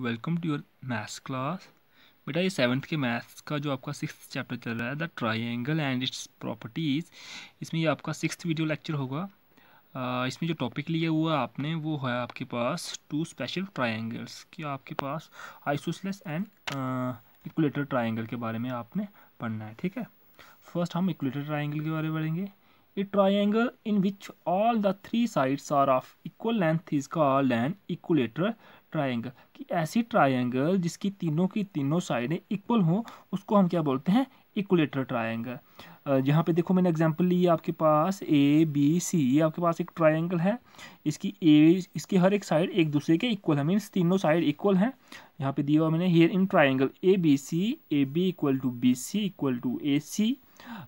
welcome to your maths class बेटा ये seventh के मैथ्स का जो आपका सिक्स चैप्टर चल रहा है the triangle and its properties इसमें ये आपका सिक्स वीडियो लेक्चर होगा इसमें जो टॉपिक लिया हुआ आपने वो है आपके पास टू स्पेशल ट्राइंगल्स कि आपके पास आइसोसलेस एंड इक्वलेटर ट्राइंगल के बारे में आपने पढ़ना है ठीक है फर्स्ट हम इक्वलेटर ट्राइंगल के बारे में पढ़ेंगे a triangle in which all the three sides are of equal length is called and equilateral triangle कि ऐसी ट्रायंगल जिसकी तीनों की तीनों साइडें इक्वल हों उसको हम क्या बोलते हैं इक्वलेटर ट्रायंगल यहाँ पे देखो मैंने एग्जांपल ली है आपके पास ए बी सी ये आपके पास एक ट्रायंगल है इसकी ए इसकी हर एक साइड एक दूसरे के इक्वल है मीन्स तीनों साइड इक्वल हैं यहाँ पे दिया हुआ मैंने here in triangle A B C A B equal to B C equal to A C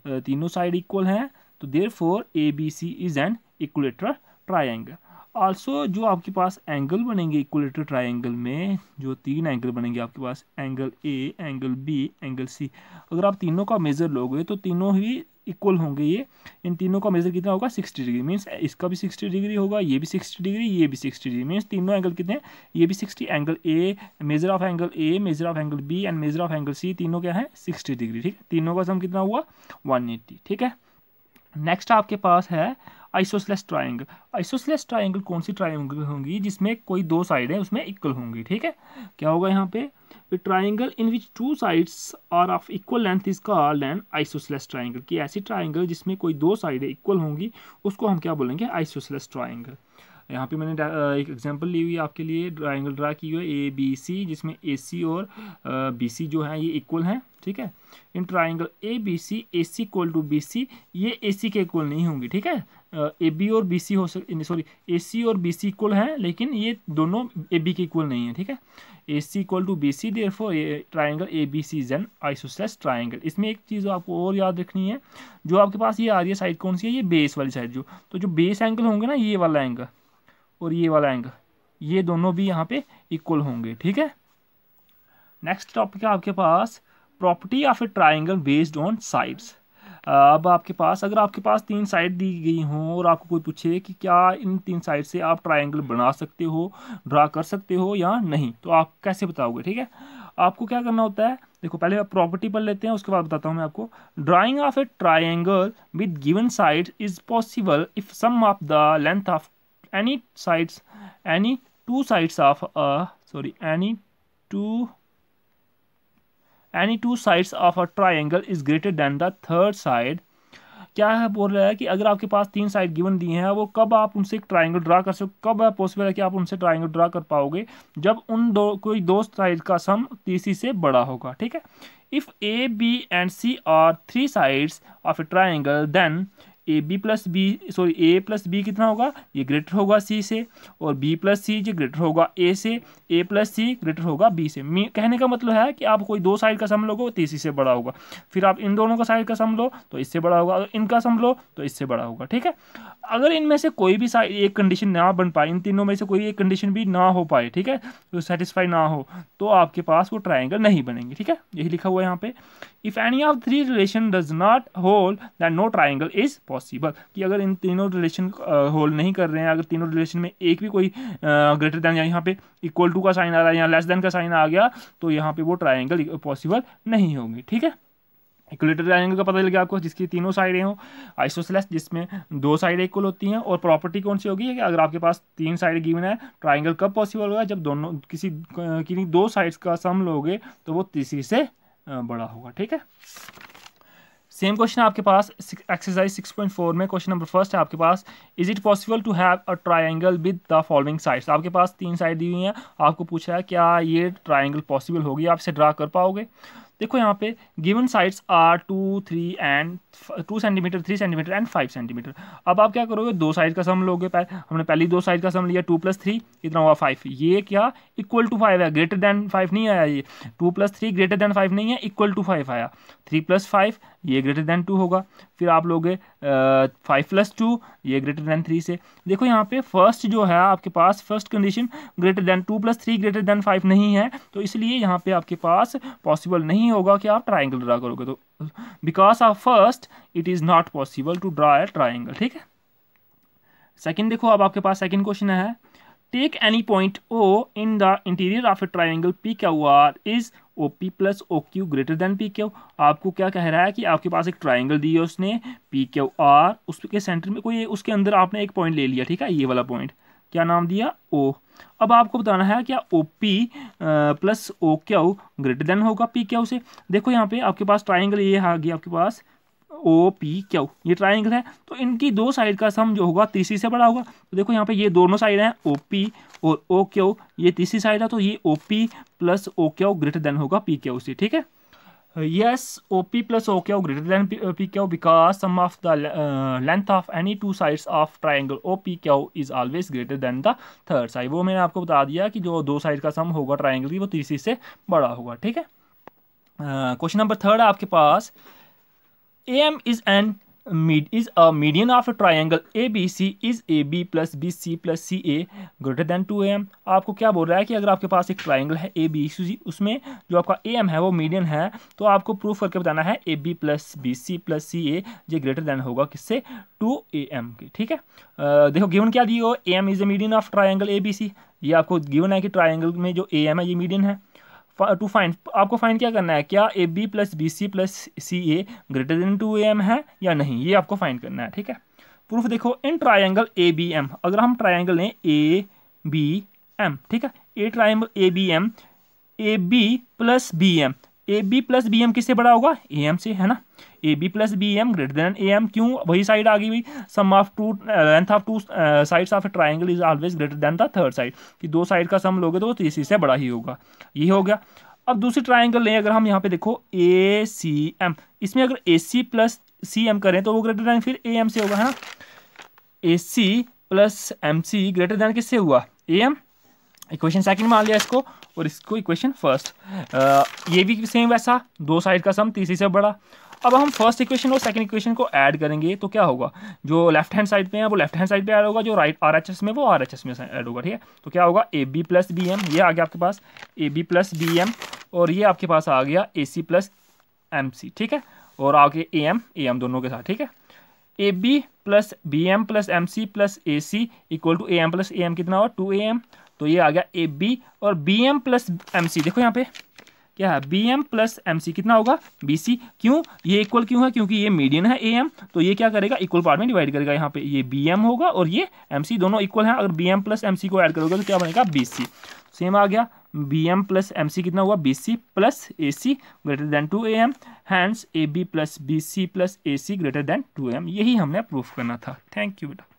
तीनों साइड इक्वल हैं तो therefore A B C is an equilateral triangle also जो आपके पास एंगल बनेंगे इक्वलेटर ट्राइंगल में जो तीन एंगल बनेंगे आपके पास angle A angle B angle C अगर आप तीनों का मेज़र लोगे तो तीनों ही इक्वल होंगे ये इन तीनों का मेज़र कितना होगा सिक्सटी डिग्री मीन्स इसका भी सिक्सटी डिग्री होगा ये भी सिक्सटी डिग्री ये भी सिक्सटी डिग्री मीन्स तीनों एंगल कितने हैं ये भी sixty angle A measure of angle A measure of angle B and measure of angle C तीनों क्या है सिक्सटी डिग्री ठीक है तीनों का सम कितना हुआ वन ठीक है नेक्स्ट आपके पास है आइसोसलेस ट्राइंगल आइसोसलेस ट्राइंगल कौन सी ट्राइंगल होंगी जिसमें कोई दो साइड है उसमें इक्वल होंगी ठीक है क्या होगा यहाँ पे triangle in which two sides are of equal length is called an isosceles triangle की ऐसी ट्राइंगल जिसमें कोई दो साइड इक्वल होंगी उसको हम क्या बोलेंगे आइसोसलेस ट्राइंगल यहाँ पे मैंने एक एग्जांपल ली हुई है आपके लिए ट्राइंगल ड्रा की हुई है ए बी सी जिसमें ए सी और बी सी जो है ये इक्वल हैं ठीक है in triangle A B C A C equal to B C ये ए सी के इक्वल नहीं होंगी ठीक है ए बी और बी सी हो सक सॉरी ए सी और बी सी इक्वल हैं लेकिन ये दोनों ए बी के इक्वल नहीं है ठीक है A C equal to B C therefore triangle A B C is an आइसोसेस ट्राइंगल इसमें एक चीज़ आपको और याद रखनी है जो आपके पास ये आ रही है साइड कौन सी है ये बेस वाली साइड जो तो जो बेस एंगल होंगे ना ये वाला एंगल और ये वाला एंगल ये दोनों भी यहाँ पे इक्वल होंगे ठीक है नेक्स्ट टॉपिक है आपके पास property of a triangle based on sides अब आपके पास अगर आपके पास तीन साइड दी गई हों और आपको कोई पूछे कि क्या इन तीन साइड से आप ट्राइंगल बना सकते हो ड्रा कर सकते हो या नहीं तो आप कैसे बताओगे ठीक है आपको क्या करना होता है देखो पहले आप प्रॉपर्टी पर लेते हैं उसके बाद बताता हूँ मैं आपको drawing of a triangle with given side is possible if sum of the length of any sides any two sides of sorry any two any two sides of a triangle is greater than the third side क्या है बोल रहा है कि अगर आपके पास तीन साइड गिवन दिए हैं वो कब आप उनसे एक ट्राइंगल ड्रा कर सको कब पॉसिबल है कि आप उनसे ट्राइंगल ड्रा कर पाओगे जब उन दो कोई दो साइड का सम तीसरी से बड़ा होगा ठीक है if A B and C are three sides of a triangle then A B plus B sorry A plus B कितना होगा ये ग्रेटर होगा सी से और बी प्लस सी ये ग्रेटर होगा ए से ए प्लस सी ग्रेटर होगा बी से कहने का मतलब है कि आप कोई दो साइड का सम लोगे तो इसी से बड़ा होगा फिर आप इन दोनों का साइड का सम लो तो इससे बड़ा होगा अगर इनका सम लो तो इससे बड़ा होगा ठीक है अगर इनमें से कोई भी एक कंडीशन ना बन पाए इन तीनों में से कोई एक कंडीशन भी ना हो पाए ठीक है तो सेटिस्फाई ना हो तो आपके पास वो ट्राइंगल नहीं बनेंगे ठीक है यही लिखा हुआ है यहाँ पे if any of three relation does not hold that no triangle is possible possible कि अगर इन तीनों रिलेशन होल्ड नहीं कर रहे हैं अगर तीनों रिलेशन में एक भी कोई ग्रेटर देन या यहाँ पे इक्वल टू का साइन आ रहा है या लेस देन का साइन आ गया तो यहाँ पे वो ट्राइंगल पॉसिबल नहीं होंगे ठीक है इक्वलेटर ट्राइंगल का पता लग गया आपको जिसकी तीनों साइडें हो आइसोसलेस जिसमें दो साइड इक्वल होती हैं और प्रॉपर्टी कौन सी होगी है कि अगर आपके पास तीन साइड गिवन है ट्राइंगल कब पॉसिबल होगा जब दोनों किसी किन्हीं दो साइड्स का सम लोगे तो वो तीसरी से बड़ा होगा ठीक है सेम क्वेश्चन आपके पास एक्सरसाइज सिक्स पॉइंट फोर में क्वेश्चन नंबर फर्स्ट है आपके पास is it possible to have a triangle with the following sides आपके पास तीन साइड दी हुई हैं आपको पूछा है क्या ये ट्राइंगल पॉसिबल होगी आप इसे ड्रा कर पाओगे देखो यहाँ पे given sides are two three and two centimetre three centimetre and five centimetre अब आप क्या करोगे दो साइड का सम लोगे हमने पहली दो साइड का सम लिया टू प्लस थ्री इतना हुआ फाइव ये क्या इक्वल टू फाइव है ग्रेटर देन फाइव नहीं आया ये two plus three greater than five नहीं है इक्वल टू फाइव आया थ्री प्लस फाइव ये ग्रेटर देन टू होगा फिर आप लोगे फाइव प्लस टू ये ग्रेटर देन थ्री से देखो यहाँ पे फर्स्ट जो है आपके पास first condition greater than two plus three greater than five नहीं है तो इसलिए यहाँ पे आपके पास पॉसिबल नहीं नहीं होगा कि आप ट्राइंगल ड्रा करोगे तो because of first it is not possible to draw a triangle ठीक है सेकेंड देखो अब आपके पास सेकेंड क्वेश्चन है take any point O in the interior of a triangle P Q R is O P plus O Q greater than P Q आपको क्या कह रहा है कि आपके पास एक ट्राइंगल दी है उसने पी क्यू आर उसके सेंटर में कोई उसके अंदर आपने एक पॉइंट ले लिया ठीक है ये वाला पॉइंट क्या नाम दिया ओ अब आपको बताना है क्या ओ पी प्लस ओ क्या ग्रेटर देन होगा पी क्या से देखो यहाँ पे आपके पास ट्राइंगल ये आ गया आपके पास ओ पी क्यू ये ट्राइंगल है तो इनकी दो साइड का सम जो होगा तीसरी से बड़ा होगा तो देखो यहाँ पे ये दोनों साइड हैं ओ पी और ओ क्यू ये तीसरी साइड है तो ये O P plus O Q greater than होगा पी क्यू से ठीक है yes op plus o kya greater than p kya because sum of the uh, length of any two sides of triangle op kya is always greater than the third side वो मैंने आपको बता दिया कि जो दो साइड का सम होगा ट्राइंगल की वो तीसरी से बड़ा होगा ठीक है क्वेश्चन नंबर थर्ड आपके पास A M is an mead is a median of triangle A B C is A B plus B C plus C A greater than two A आपको क्या बोल रहा है कि अगर आपके पास एक ट्राइंगल है ए बी सी उसमें जो आपका ए एम है वो मीडियन है तो आपको प्रूव करके बताना है A B plus B C plus C A ये ग्रेटर देन होगा किससे टू एम के ठीक है देखो गिवन क्या दिए हो A M is a median of triangle A B C ये आपको गिवन है कि ट्राइंगल में जो ए एम है ये मीडियन है टू फाइंड आपको फाइंड क्या करना है क्या A B plus B C plus C A greater than two A M है या नहीं ये आपको फाइंड करना है ठीक है प्रूफ देखो in triangle A B M अगर हम ट्राइंगल लें ए बी एम ठीक है a triangle A B M A B plus B M A B plus B M किससे बड़ा होगा ए एम से है ना A B plus B M greater than A M क्यों वही साइड आ गई sum of two length of two sides of a triangle is always greater than the third side कि दो साइड का सम लोगे तो वो तीसरी से बड़ा ही होगा ये हो गया अब दूसरी ट्राइंगल लें अगर हम यहाँ पे देखो ए सी एम इसमें अगर ए सी प्लस सी एम करें तो वो ग्रेटर देन फिर ए एम से होगा है ना A C plus M C greater than किससे हुआ ए एम इक्वेशन सेकंड मान लिया इसको और इसको इक्वेशन फर्स्ट ये भी सेम वैसा दो साइड का सम तीसरी से बड़ा अब हम फर्स्ट इक्वेशन और सेकंड इक्वेशन को ऐड करेंगे तो क्या होगा जो लेफ्ट हैंड साइड पे है वो लेफ्ट हैंड साइड पे ऐड होगा जो राइट आर एच एस में वो आर एच एस में ऐड होगा ठीक है तो क्या होगा A B plus B M ये आ गया आपके पास A B plus B M और ये आपके पास आ गया ए सी प्लस एम सी ठीक है और आगे ए एम ए एम दोनों के साथ ठीक है A B plus B M plus M C plus A C equal to A M plus A M कितना हुआ टू ए एम तो ये आ गया ए बी और B M plus M C देखो यहाँ पे क्या है B M plus M C कितना होगा बी सी क्यों ये इक्वल क्यों है क्योंकि ये मीडियन है ए एम तो ये क्या करेगा इक्वल पार्ट में डिवाइड करेगा यहाँ पे ये बी एम होगा और ये एम सी दोनों इक्वल हैं अगर B M plus M C को ऐड करोगे तो क्या बनेगा बी सी सेम आ गया B M plus M C कितना हुआ B C plus A C greater than two A M hence A B plus B C plus A C greater than two M यही हमने proof करना था thank you बेटा